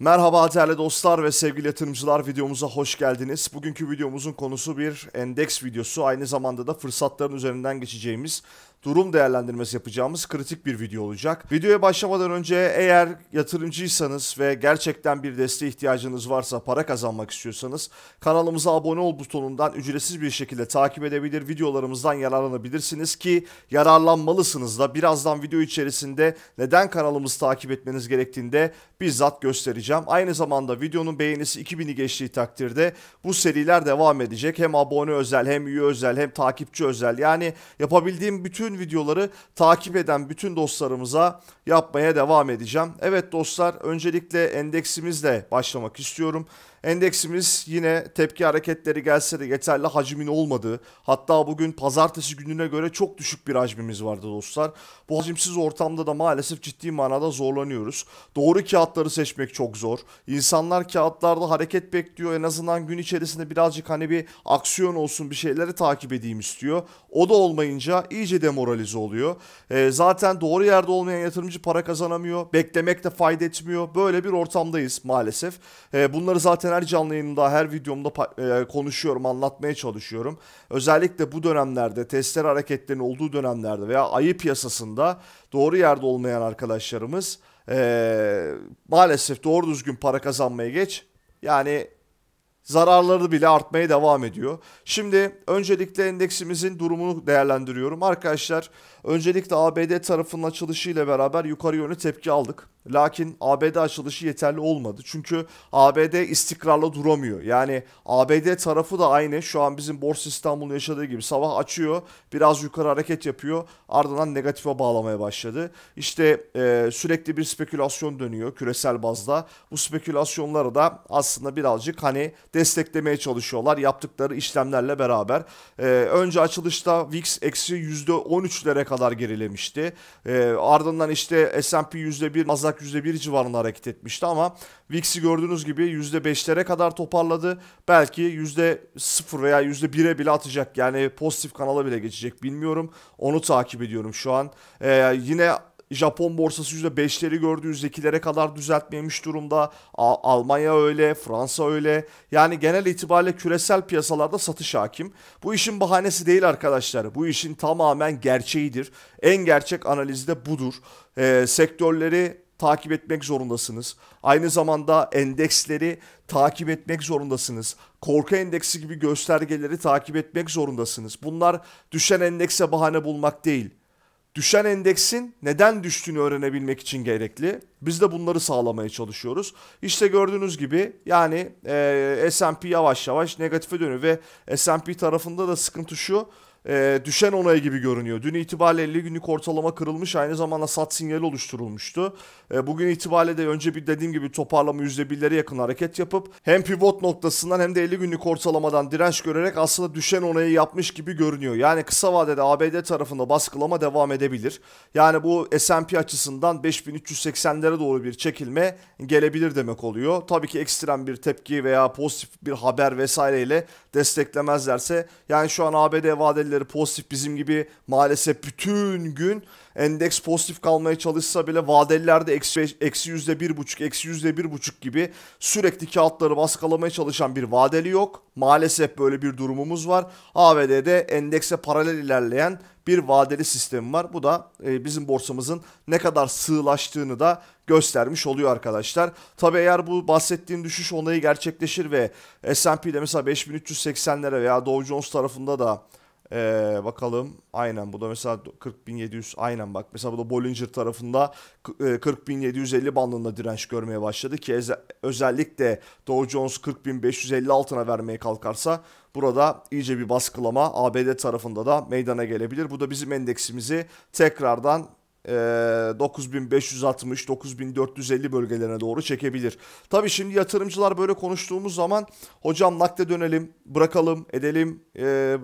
Merhaba değerli dostlar ve sevgili yatırımcılar videomuza hoş geldiniz. Bugünkü videomuzun konusu bir endeks videosu. Aynı zamanda da fırsatların üzerinden geçeceğimiz durum değerlendirmesi yapacağımız kritik bir video olacak. Videoya başlamadan önce eğer yatırımcıysanız ve gerçekten bir desteğe ihtiyacınız varsa para kazanmak istiyorsanız kanalımıza abone ol butonundan ücretsiz bir şekilde takip edebilir, videolarımızdan yararlanabilirsiniz ki yararlanmalısınız da birazdan video içerisinde neden kanalımızı takip etmeniz gerektiğinde bizzat göstereceğim. Aynı zamanda videonun beğenisi 2000'i geçtiği takdirde bu seriler devam edecek. Hem abone özel hem üye özel hem takipçi özel yani yapabildiğim bütün bütün videoları takip eden bütün dostlarımıza yapmaya devam edeceğim. Evet dostlar öncelikle endeksimizle başlamak istiyorum. Endeksimiz yine tepki hareketleri gelse de yeterli hacmin olmadığı hatta bugün pazartesi gününe göre çok düşük bir hacmimiz vardı dostlar. Bu hacimsiz ortamda da maalesef ciddi manada zorlanıyoruz. Doğru kağıtları seçmek çok zor. İnsanlar kağıtlarda hareket bekliyor en azından gün içerisinde birazcık hani bir aksiyon olsun bir şeyleri takip edeyim istiyor. O da olmayınca iyice demoralize oluyor. E, zaten doğru yerde olmayan yatırımcı para kazanamıyor. Beklemek de fayda etmiyor. Böyle bir ortamdayız maalesef. E, bunları zaten zaten her canlı yayınımda, her videomda e, konuşuyorum, anlatmaya çalışıyorum. Özellikle bu dönemlerde, testler hareketlerinin olduğu dönemlerde veya ayı piyasasında doğru yerde olmayan arkadaşlarımız e, maalesef doğru düzgün para kazanmaya geç. Yani zararları bile artmaya devam ediyor. Şimdi öncelikle endeksimizin durumunu değerlendiriyorum. Arkadaşlar öncelikle ABD tarafının açılışıyla beraber yukarı yönlü tepki aldık. Lakin ABD açılışı yeterli olmadı. Çünkü ABD istikrarla duramıyor. Yani ABD tarafı da aynı şu an bizim Borsa İstanbul'un yaşadığı gibi sabah açıyor, biraz yukarı hareket yapıyor, ardından negatife bağlamaya başladı. İşte e, sürekli bir spekülasyon dönüyor küresel bazda. Bu spekülasyonları da aslında birazcık hani desteklemeye çalışıyorlar yaptıkları işlemlerle beraber. E, önce açılışta VIX eksi %13'lere kadar gerilemişti. E, ardından işte S&P %1, Nasdaq %1 civarında hareket etmişti ama VIX'i gördüğünüz gibi %5'lere kadar toparladı. Belki %0 veya %1'e bile atacak yani pozitif kanala bile geçecek bilmiyorum. Onu takip ediyorum şu an. E, yine Japon borsası %5'leri gördü, %2'lere kadar düzeltmemiş durumda. A- Almanya öyle, Fransa öyle. Yani genel itibariyle küresel piyasalarda satış hakim. Bu işin bahanesi değil arkadaşlar. Bu işin tamamen gerçeğidir. En gerçek analiz de budur. E, sektörleri takip etmek zorundasınız. Aynı zamanda endeksleri takip etmek zorundasınız. Korku endeksi gibi göstergeleri takip etmek zorundasınız. Bunlar düşen endekse bahane bulmak değil düşen endeksin neden düştüğünü öğrenebilmek için gerekli. Biz de bunları sağlamaya çalışıyoruz. İşte gördüğünüz gibi yani e, S&P yavaş yavaş negatife dönüyor ve S&P tarafında da sıkıntı şu e, düşen onayı gibi görünüyor. Dün itibariyle 50 günlük ortalama kırılmış aynı zamanda sat sinyali oluşturulmuştu. E, bugün itibariyle de önce bir dediğim gibi toparlama %1'lere yakın hareket yapıp hem pivot noktasından hem de 50 günlük ortalamadan direnç görerek aslında düşen onayı yapmış gibi görünüyor. Yani kısa vadede ABD tarafında baskılama devam edebilir. Yani bu S&P açısından 5380'lere doğru bir çekilme gelebilir demek oluyor. Tabii ki ekstrem bir tepki veya pozitif bir haber vesaireyle desteklemezlerse yani şu an ABD vadeli verileri pozitif bizim gibi maalesef bütün gün endeks pozitif kalmaya çalışsa bile vadelerde eksi yüzde bir buçuk, eksi yüzde bir buçuk gibi sürekli kağıtları baskılamaya çalışan bir vadeli yok. Maalesef böyle bir durumumuz var. AVD'de endekse paralel ilerleyen bir vadeli sistemi var. Bu da e, bizim borsamızın ne kadar sığlaştığını da göstermiş oluyor arkadaşlar. Tabi eğer bu bahsettiğim düşüş onayı gerçekleşir ve S&P'de mesela 5380'lere veya Dow Jones tarafında da ee, bakalım aynen bu da mesela 40.700 aynen bak mesela bu da Bollinger tarafında 40.750 e, bandında direnç görmeye başladı ki özellikle Dow Jones 40.550 altına vermeye kalkarsa burada iyice bir baskılama ABD tarafında da meydana gelebilir. Bu da bizim endeksimizi tekrardan e, 9560 9450 bölgelerine doğru çekebilir. Tabi şimdi yatırımcılar böyle konuştuğumuz zaman hocam nakde dönelim, bırakalım, edelim, e,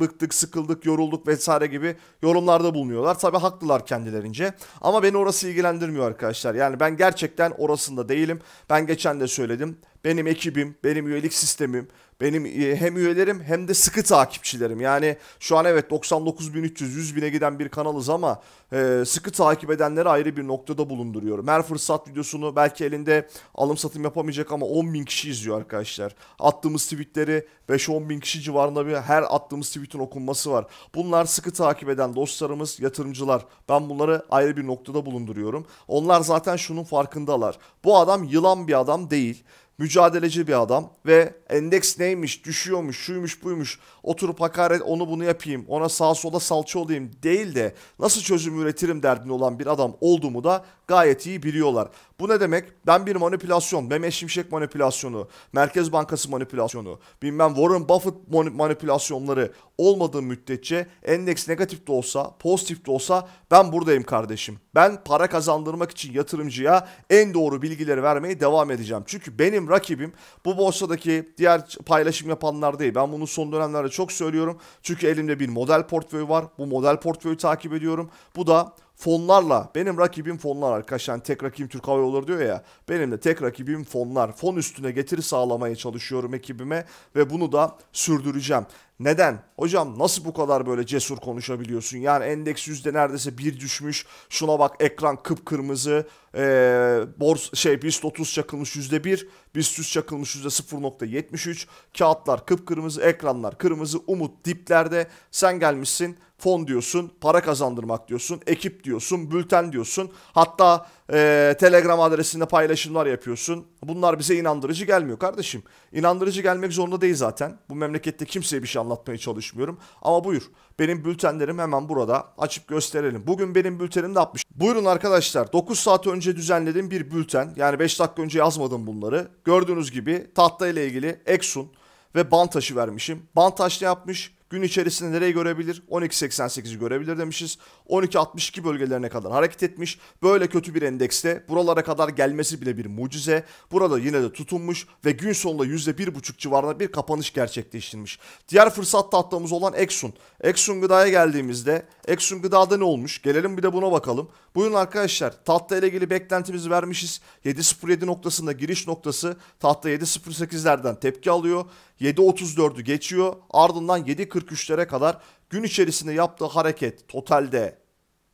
bıktık, sıkıldık, yorulduk vesaire gibi yorumlarda bulunuyorlar. Tabi haklılar kendilerince ama beni orası ilgilendirmiyor arkadaşlar. Yani ben gerçekten orasında değilim. Ben geçen de söyledim. Benim ekibim, benim üyelik sistemim, benim e, hem üyelerim hem de sıkı takipçilerim. Yani şu an evet 99.300 100.000'e giden bir kanalız ama e, sıkı takip edenleri ayrı bir noktada bulunduruyorum. Her fırsat videosunu belki elinde alım satım yapamayacak ama 10.000 kişi izliyor arkadaşlar. Attığımız tweetleri 5-10 bin kişi civarında bir her attığımız tweetin okunması var. Bunlar sıkı takip eden dostlarımız, yatırımcılar. Ben bunları ayrı bir noktada bulunduruyorum. Onlar zaten şunun farkındalar. Bu adam yılan bir adam değil mücadeleci bir adam ve endeks neymiş, düşüyormuş, şuymuş, buymuş, oturup hakaret onu bunu yapayım, ona sağa sola salça olayım değil de nasıl çözüm üretirim derdinde olan bir adam olduğumu da gayet iyi biliyorlar. Bu ne demek? Ben bir manipülasyon, Mehmet Şimşek manipülasyonu, Merkez Bankası manipülasyonu, bilmem Warren Buffett manipülasyonları olmadığı müddetçe endeks negatif de olsa, pozitif de olsa ben buradayım kardeşim. Ben para kazandırmak için yatırımcıya en doğru bilgileri vermeye devam edeceğim. Çünkü benim rakibim bu borsadaki diğer paylaşım yapanlar değil. Ben bunu son dönemlerde çok söylüyorum. Çünkü elimde bir model portföyü var. Bu model portföyü takip ediyorum. Bu da fonlarla benim rakibim fonlar arkadaşlar yani tek rakibim Türk Hava Yolları diyor ya benim de tek rakibim fonlar fon üstüne getiri sağlamaya çalışıyorum ekibime ve bunu da sürdüreceğim. Neden? Hocam nasıl bu kadar böyle cesur konuşabiliyorsun? Yani endeks yüzde neredeyse bir düşmüş. Şuna bak ekran kıpkırmızı. Ee, bors şey BIST 30 çakılmış yüzde bir. BIST 100 çakılmış yüzde 0.73. Kağıtlar kıpkırmızı. Ekranlar kırmızı. Umut diplerde. Sen gelmişsin fon diyorsun, para kazandırmak diyorsun, ekip diyorsun, bülten diyorsun. Hatta e, Telegram adresinde paylaşımlar yapıyorsun. Bunlar bize inandırıcı gelmiyor kardeşim. İnandırıcı gelmek zorunda değil zaten. Bu memlekette kimseye bir şey anlatmaya çalışmıyorum. Ama buyur benim bültenlerim hemen burada açıp gösterelim. Bugün benim bültenim de yapmış? Buyurun arkadaşlar 9 saat önce düzenledim bir bülten. Yani 5 dakika önce yazmadım bunları. Gördüğünüz gibi tahta ile ilgili Exxon ve Bantaş'ı vermişim. Bantaş ne yapmış? Gün içerisinde nereyi görebilir? 12.88'i görebilir demişiz. 12.62 bölgelerine kadar hareket etmiş. Böyle kötü bir endekste buralara kadar gelmesi bile bir mucize. Burada yine de tutunmuş ve gün sonunda %1.5 civarında bir kapanış gerçekleştirmiş. Diğer fırsatta tatlımız olan Exxon. Exxon gıdaya geldiğimizde Exxon gıdada ne olmuş? Gelelim bir de buna bakalım. Buyurun arkadaşlar tahta ile ilgili beklentimizi vermişiz. 7.07 noktasında giriş noktası tahta 7.08'lerden tepki alıyor. 7.34'ü geçiyor. Ardından 7. 43'lere kadar gün içerisinde yaptığı hareket totalde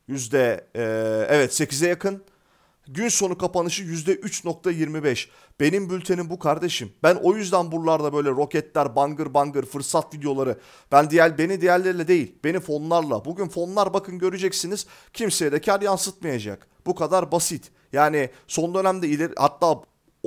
yüzde e, evet 8'e yakın. Gün sonu kapanışı %3.25. Benim bültenim bu kardeşim. Ben o yüzden buralarda böyle roketler, bangır bangır, fırsat videoları. Ben diğer beni diğerlerle değil, beni fonlarla. Bugün fonlar bakın göreceksiniz. Kimseye de kar yansıtmayacak. Bu kadar basit. Yani son dönemde ileri hatta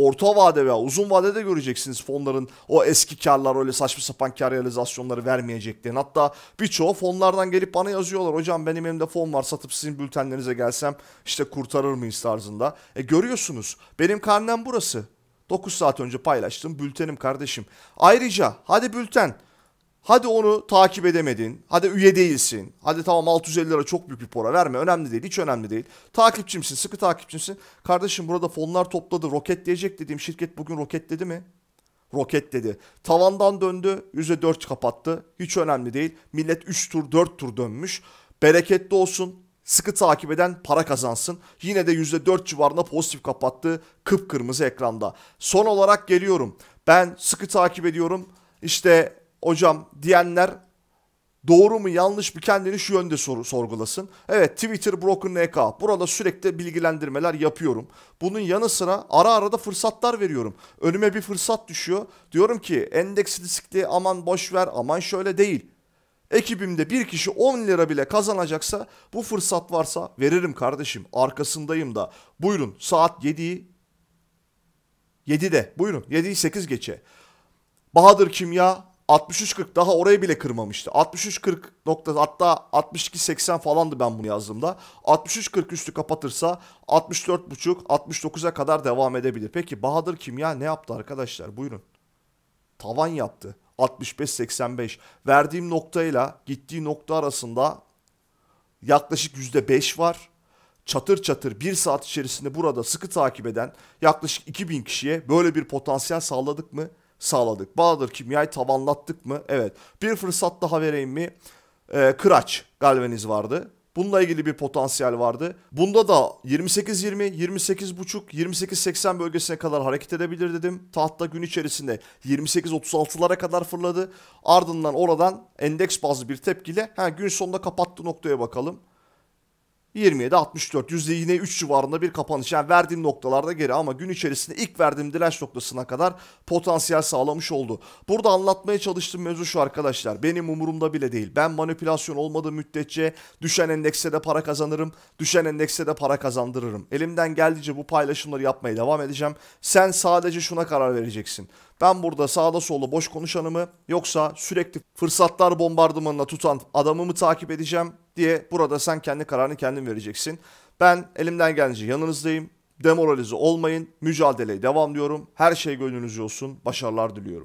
orta vade veya uzun vadede göreceksiniz fonların o eski karlar öyle saçma sapan kar realizasyonları vermeyeceklerini. Hatta birçoğu fonlardan gelip bana yazıyorlar hocam benim elimde fon var satıp sizin bültenlerinize gelsem işte kurtarır mıyız tarzında. E görüyorsunuz benim karnem burası. 9 saat önce paylaştım bültenim kardeşim. Ayrıca hadi bülten Hadi onu takip edemedin. Hadi üye değilsin. Hadi tamam 650 lira çok büyük bir para verme. Önemli değil. Hiç önemli değil. Takipçimsin. Sıkı takipçimsin. Kardeşim burada fonlar topladı. Roketleyecek dediğim şirket bugün roketledi mi? Roketledi. Tavandan döndü. %4 kapattı. Hiç önemli değil. Millet 3 tur 4 tur dönmüş. Bereketli olsun sıkı takip eden para kazansın. Yine de %4 civarında pozitif kapattı kıpkırmızı ekranda. Son olarak geliyorum. Ben sıkı takip ediyorum. İşte hocam diyenler doğru mu yanlış mı kendini şu yönde sor- sorgulasın. Evet Twitter Broken NK. Burada sürekli bilgilendirmeler yapıyorum. Bunun yanı sıra ara ara da fırsatlar veriyorum. Önüme bir fırsat düşüyor. Diyorum ki endeks riskli aman boş ver aman şöyle değil. Ekibimde bir kişi 10 lira bile kazanacaksa bu fırsat varsa veririm kardeşim. Arkasındayım da. Buyurun saat 7'yi 7'de buyurun 7'yi 8 geçe. Bahadır Kimya 63.40 daha orayı bile kırmamıştı. 63.40 nokta hatta 62.80 falandı ben bunu yazdığımda. 63.40 üstü kapatırsa 64.5 69'a kadar devam edebilir. Peki Bahadır Kimya ne yaptı arkadaşlar? Buyurun. Tavan yaptı. 65-85. Verdiğim noktayla gittiği nokta arasında yaklaşık %5 var. Çatır çatır bir saat içerisinde burada sıkı takip eden yaklaşık 2000 kişiye böyle bir potansiyel sağladık mı? sağladık. Bahadır Kimya'yı tavanlattık mı? Evet. Bir fırsat daha vereyim mi? Ee, Kıraç galvaniz vardı. Bununla ilgili bir potansiyel vardı. Bunda da 28-20, 28.5, 28-80 bölgesine kadar hareket edebilir dedim. Tahta gün içerisinde 28-36'lara kadar fırladı. Ardından oradan endeks bazlı bir tepkiyle ha, gün sonunda kapattığı noktaya bakalım. 27 64 yüzde yine 3 civarında bir kapanış. Yani verdiğim noktalarda geri ama gün içerisinde ilk verdiğim direnç noktasına kadar potansiyel sağlamış oldu. Burada anlatmaya çalıştığım mevzu şu arkadaşlar. Benim umurumda bile değil. Ben manipülasyon olmadığı müddetçe düşen endekse de para kazanırım. Düşen endekse de para kazandırırım. Elimden geldiğince bu paylaşımları yapmaya devam edeceğim. Sen sadece şuna karar vereceksin. Ben burada sağda solda boş konuşanımı yoksa sürekli fırsatlar bombardımanına tutan adamımı takip edeceğim diye burada sen kendi kararını kendin vereceksin. Ben elimden gelince yanınızdayım. Demoralize olmayın. Mücadeleye devam diyorum. Her şey gönlünüzce olsun. Başarılar diliyorum.